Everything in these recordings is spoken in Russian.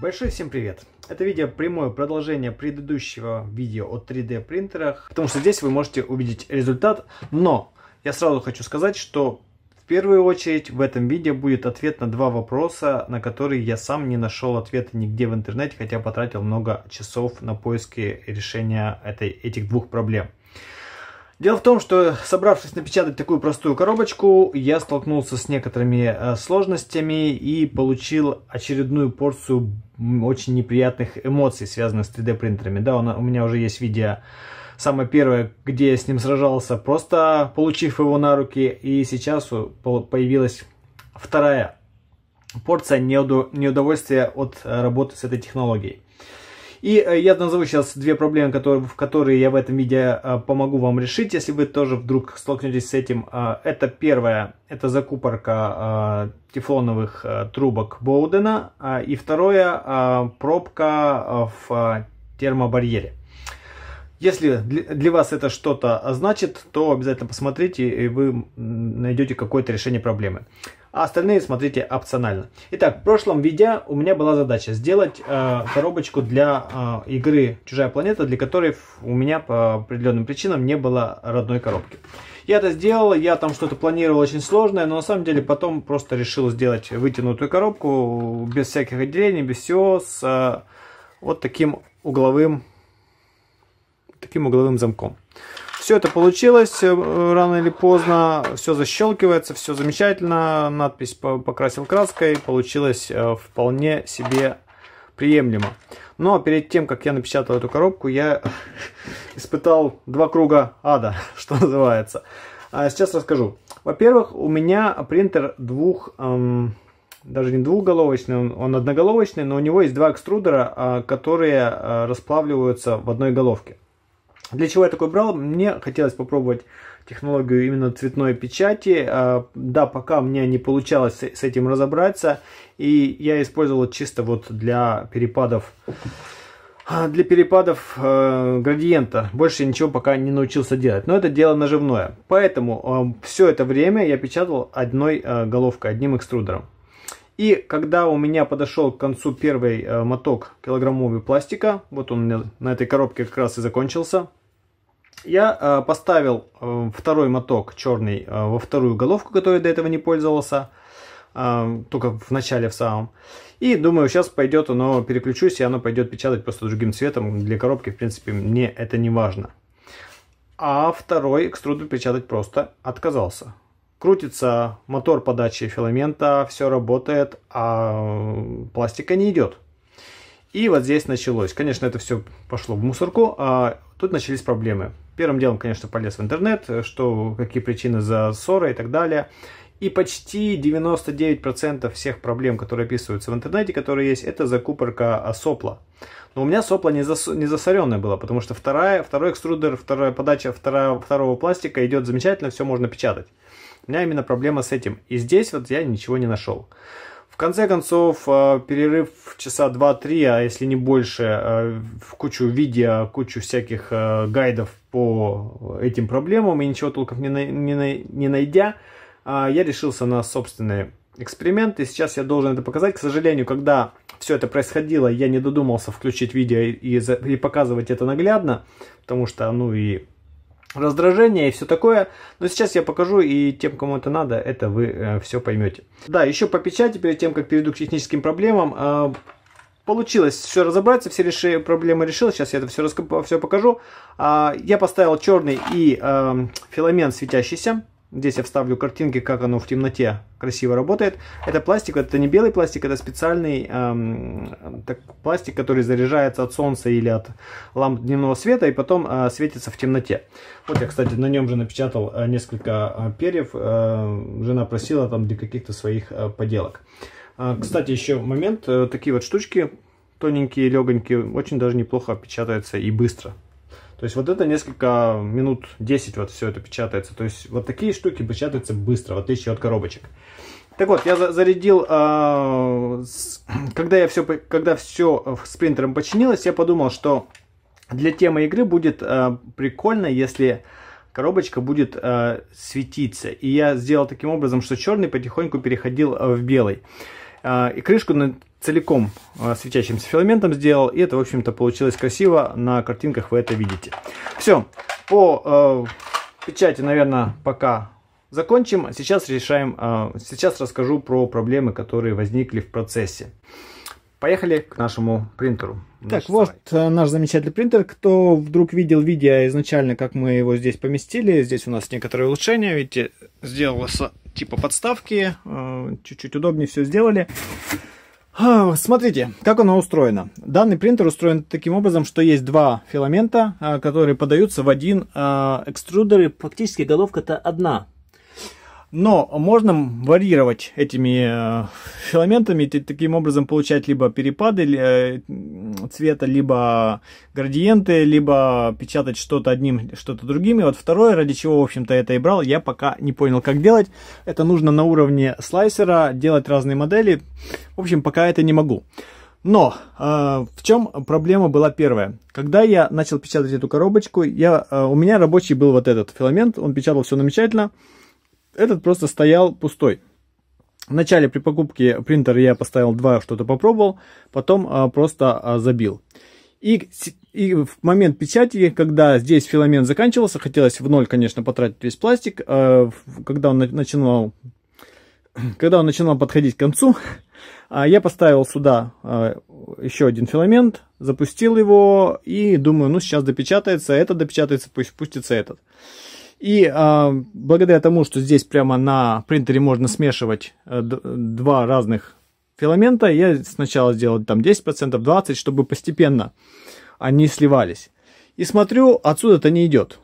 Большой всем привет! Это видео прямое продолжение предыдущего видео о 3D принтерах, потому что здесь вы можете увидеть результат, но я сразу хочу сказать, что в первую очередь в этом видео будет ответ на два вопроса, на которые я сам не нашел ответа нигде в интернете, хотя потратил много часов на поиски решения этой, этих двух проблем. Дело в том, что собравшись напечатать такую простую коробочку, я столкнулся с некоторыми э, сложностями и получил очередную порцию очень неприятных эмоций, связанных с 3D принтерами. Да, у меня уже есть видео самое первое, где я с ним сражался, просто получив его на руки, и сейчас появилась вторая порция неудовольствия от э, работы с этой технологией. И э, я назову сейчас две проблемы, которые, в которые я в этом видео э, помогу вам решить, если вы тоже вдруг столкнетесь с этим. Э, это первое, это закупорка тефлоновых трубок Боудена. И второе, пробка в термобарьере. Если для вас это что-то значит, то обязательно посмотрите, и вы найдете какое-то решение проблемы а остальные смотрите опционально. Итак, в прошлом видео у меня была задача сделать э, коробочку для э, игры «Чужая планета», для которой у меня по определенным причинам не было родной коробки. Я это сделал, я там что-то планировал очень сложное, но на самом деле потом просто решил сделать вытянутую коробку без всяких отделений, без всего, с э, вот таким угловым, таким угловым замком. Все это получилось э, рано или поздно, все защелкивается, все замечательно, надпись покрасил краской, получилось э, вполне себе приемлемо. Но перед тем, как я напечатал эту коробку, я испытал два круга ада, что называется. А сейчас расскажу. Во-первых, у меня принтер двух... Эм, даже не двухголовочный, он, он одноголовочный, но у него есть два экструдера, э, которые расплавливаются в одной головке. Для чего я такой брал? Мне хотелось попробовать технологию именно цветной печати. А, да, пока мне не получалось с этим разобраться. И я использовал чисто вот для перепадов а, для перепадов э, градиента. Больше ничего пока не научился делать. Но это дело наживное. Поэтому э, все это время я печатал одной э, головкой, одним экструдером. И когда у меня подошел к концу первый э, моток килограммовый пластика, вот он на этой коробке как раз и закончился, я э, поставил э, второй моток черный э, во вторую головку, которой до этого не пользовался, только в начале в самом. И думаю, сейчас пойдет оно, переключусь, и оно пойдет печатать просто другим цветом. Для коробки, в принципе, мне это не важно. А второй экструдер печатать просто отказался. Крутится мотор подачи филамента, все работает, а пластика не идет. И вот здесь началось. Конечно, это все пошло в мусорку. А Тут начались проблемы. Первым делом, конечно, полез в интернет, э, что, какие причины за ссоры и так далее. И почти 99% всех проблем, которые описываются в интернете, которые есть, это закупорка сопла. Но у меня сопло не, зас, не засоренное было, потому что вторая, второй экструдер, вторая подача вторая, второго пластика идет замечательно, все можно печатать. У меня именно проблема с этим. И здесь вот я ничего не нашел. В конце концов, э, перерыв часа 2-3, а если не больше, э, в кучу видео, кучу всяких э, гайдов по этим проблемам и ничего толком не, не, не найдя, я решился на собственные эксперименты. Сейчас я должен это показать. К сожалению, когда все это происходило, я не додумался включить видео и, и, и показывать это наглядно, потому что, ну и раздражение и все такое. Но сейчас я покажу, и тем, кому это надо, это вы э, все поймете. Да, еще по печати, перед тем, как перейду к техническим проблемам, э, получилось все разобраться, все реши, проблемы решил. Сейчас я это все, все покажу. Э, я поставил черный и э, филамент светящийся. Здесь я вставлю картинки, как оно в темноте красиво работает. Это пластик, это не белый пластик, это специальный эм, так, пластик, который заряжается от солнца или от ламп дневного света и потом э, светится в темноте. Вот я, кстати, на нем же напечатал э, несколько э, перьев. Э, жена просила там для каких-то своих э, поделок. Э, кстати, еще момент. Э, такие вот штучки тоненькие, легонькие, очень даже неплохо печатаются и быстро. То есть вот это несколько минут 10 вот все это печатается. То есть вот такие штуки печатаются быстро, в отличие от коробочек. Так вот, я зарядил, а, когда я все, когда все э, с принтером починилось, я подумал, что для темы игры будет э, прикольно, если коробочка будет э, светиться. И я сделал таким образом, что черный потихоньку переходил в белый. И крышку целиком а, светящимся филаментом сделал. И это, в общем-то, получилось красиво. На картинках вы это видите. Все. По э, печати, наверное, пока закончим. Сейчас решаем, э, сейчас расскажу про проблемы, которые возникли в процессе. Поехали к нашему принтеру. Так, наш вот сарай. Э, наш замечательный принтер. Кто вдруг видел видео изначально, как мы его здесь поместили, здесь у нас некоторые улучшения. Видите, сделалось типа подставки, э, чуть-чуть удобнее все сделали. Смотрите, как оно устроено. Данный принтер устроен таким образом, что есть два филамента, а, которые подаются в один а, экструдер. И фактически головка-то одна. Но можно варьировать этими э, филаментами, таким образом получать либо перепады э, цвета, либо градиенты, либо печатать что-то одним, что-то другим. И вот второе, ради чего, в общем-то, это и брал, я пока не понял, как делать. Это нужно на уровне слайсера делать разные модели. В общем, пока это не могу. Но э, в чем проблема была первая? Когда я начал печатать эту коробочку, я, э, у меня рабочий был вот этот филамент, он печатал все намечательно. Этот просто стоял пустой. Вначале при покупке принтера я поставил два, что-то попробовал, потом а, просто а, забил. И, и в момент печати, когда здесь филамент заканчивался, хотелось в ноль, конечно, потратить весь пластик, а, когда он начинал когда он начинал подходить к концу, а, я поставил сюда а, еще один филамент, запустил его и думаю, ну сейчас допечатается, это допечатается, пусть пустится этот. И э, благодаря тому, что здесь прямо на принтере можно смешивать э, два разных филамента, я сначала сделал там 10%, 20%, чтобы постепенно они сливались. И смотрю, отсюда-то не идет.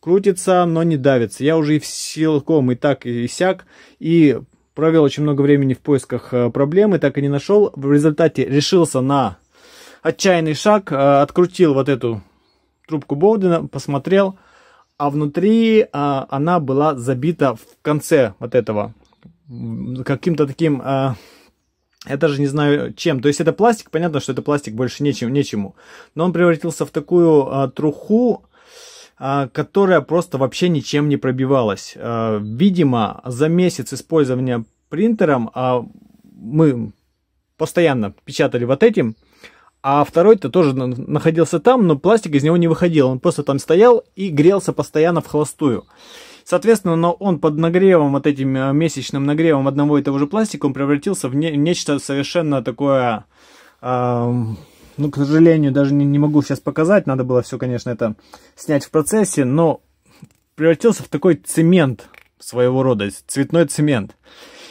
Крутится, но не давится. Я уже и в силком, и так, и сяк. И провел очень много времени в поисках э, проблемы, так и не нашел. В результате решился на отчаянный шаг, э, открутил вот эту трубку Боудена, посмотрел – а внутри а, она была забита в конце вот этого каким-то таким... А, я даже не знаю чем. То есть это пластик, понятно, что это пластик больше нечем, нечему. Но он превратился в такую а, труху, а, которая просто вообще ничем не пробивалась. А, видимо, за месяц использования принтером а, мы постоянно печатали вот этим, а второй-то тоже находился там, но пластик из него не выходил. Он просто там стоял и грелся постоянно в холостую. Соответственно, но он под нагревом, вот этим э, месячным нагревом одного и того же пластика, он превратился в не, нечто совершенно такое... Э, ну, к сожалению, даже не, не могу сейчас показать, надо было все, конечно, это снять в процессе, но превратился в такой цемент своего рода, цветной цемент.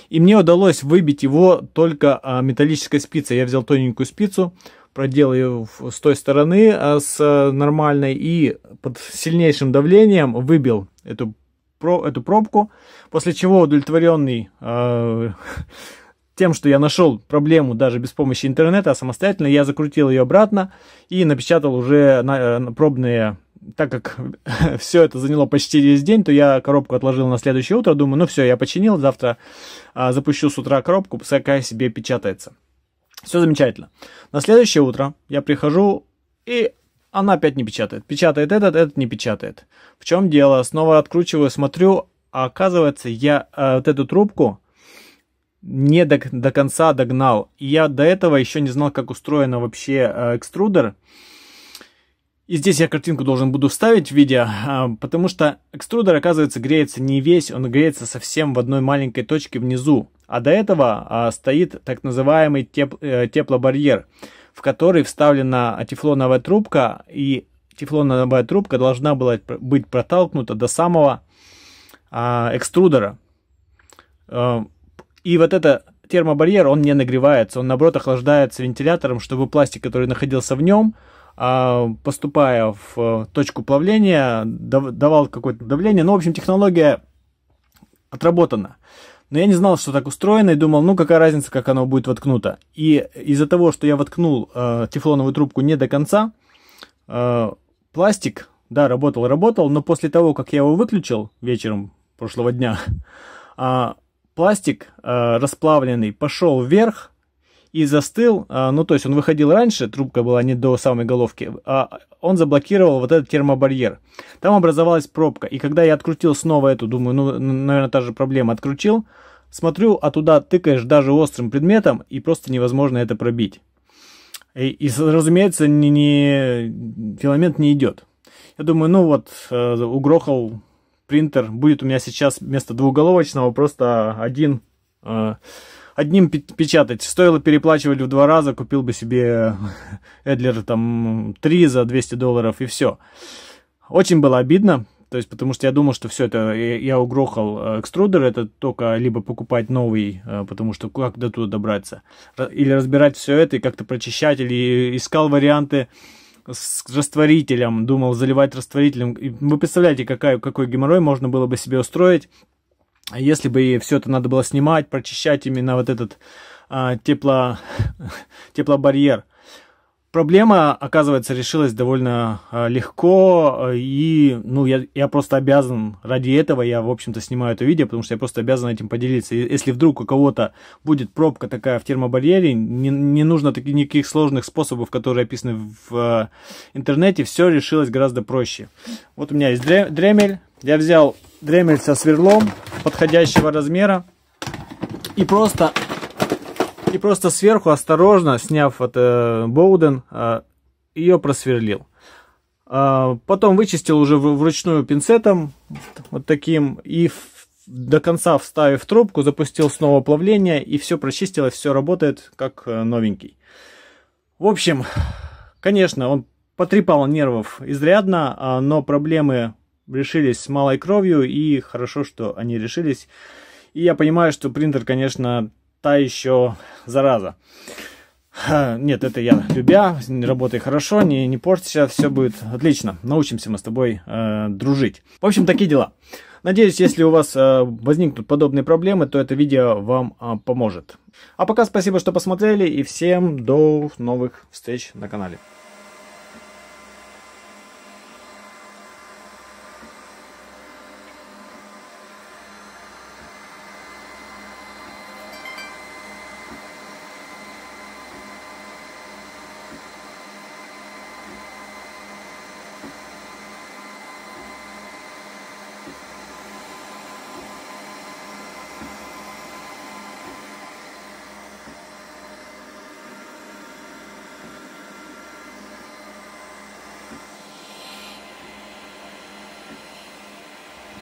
И мне удалось выбить его только а, металлической спицей. Я взял тоненькую спицу, продел ее с той стороны, а с э, нормальной, и под сильнейшим давлением выбил эту, про, эту пробку, после чего удовлетворенный э, тем, что я нашел проблему даже без помощи интернета, а самостоятельно я закрутил ее обратно и напечатал уже на, э, на пробные так как все это заняло почти весь день, то я коробку отложил на следующее утро. Думаю, ну все, я починил, завтра а, запущу с утра коробку, пускай себе печатается. Все замечательно. На следующее утро я прихожу, и она опять не печатает. Печатает этот, этот не печатает. В чем дело? Снова откручиваю, смотрю, а оказывается, я э, вот эту трубку не до, до конца догнал. И я до этого еще не знал, как устроен вообще э, экструдер. И здесь я картинку должен буду вставить в видео, э, потому что экструдер, оказывается, греется не весь, он греется совсем в одной маленькой точке внизу. А до этого а, стоит так называемый теп, э, теплобарьер, в который вставлена тефлоновая трубка, и тефлоновая трубка должна была быть протолкнута до самого а, экструдера. Э, и вот этот термобарьер, он не нагревается, он наоборот охлаждается вентилятором, чтобы пластик, который находился в нем, а, поступая в э, точку плавления, давал какое-то давление. Ну, в общем, технология отработана. Но я не знал, что так устроено, и думал, ну какая разница, как оно будет воткнуто. И из-за того, что я воткнул э, тефлоновую трубку не до конца, э, пластик, да, работал, работал, но после того, как я его выключил вечером прошлого дня, э, пластик э, расплавленный пошел вверх и застыл. Э, ну, то есть он выходил раньше, трубка была не до самой головки, а он заблокировал вот этот термобарьер. Там образовалась пробка. И когда я открутил снова эту, думаю, ну, наверное, та же проблема, открутил, смотрю, а туда тыкаешь даже острым предметом, и просто невозможно это пробить. И, и разумеется, не, не, филамент не идет. Я думаю, ну вот, э, угрохал принтер, будет у меня сейчас вместо двуголовочного просто один э, одним печатать. Стоило переплачивать в два раза, купил бы себе Эдлер там 3 за 200 долларов и все. Очень было обидно, то есть потому что я думал, что все это, я угрохал э, экструдер, это только либо покупать новый, э, потому что как до туда добраться, или разбирать все это и как-то прочищать, или искал варианты с растворителем, думал заливать растворителем. Вы представляете, какая, какой геморрой можно было бы себе устроить, если бы все это надо было снимать, прочищать именно вот этот а, тепло, теплобарьер. Проблема, оказывается, решилась довольно а, легко, а, и ну, я, я просто обязан, ради этого я, в общем-то, снимаю это видео, потому что я просто обязан этим поделиться. если вдруг у кого-то будет пробка такая в термобарьере, не, не нужно таки, никаких сложных способов, которые описаны в э, интернете, все решилось гораздо проще. Вот у меня есть дремель, я взял дремель со сверлом подходящего размера и просто и просто сверху осторожно, сняв от э, Боуден, э, ее просверлил. Э, потом вычистил уже вручную пинцетом, вот таким, и в, до конца вставив трубку, запустил снова плавление, и все прочистилось, все работает как э, новенький. В общем, конечно, он потрепал нервов изрядно, а, но проблемы решились с малой кровью, и хорошо, что они решились. И я понимаю, что принтер, конечно, та еще зараза. Нет, это я любя, работай хорошо, не, не порти все будет отлично. Научимся мы с тобой э, дружить. В общем, такие дела. Надеюсь, если у вас э, возникнут подобные проблемы, то это видео вам э, поможет. А пока спасибо, что посмотрели, и всем до новых встреч на канале.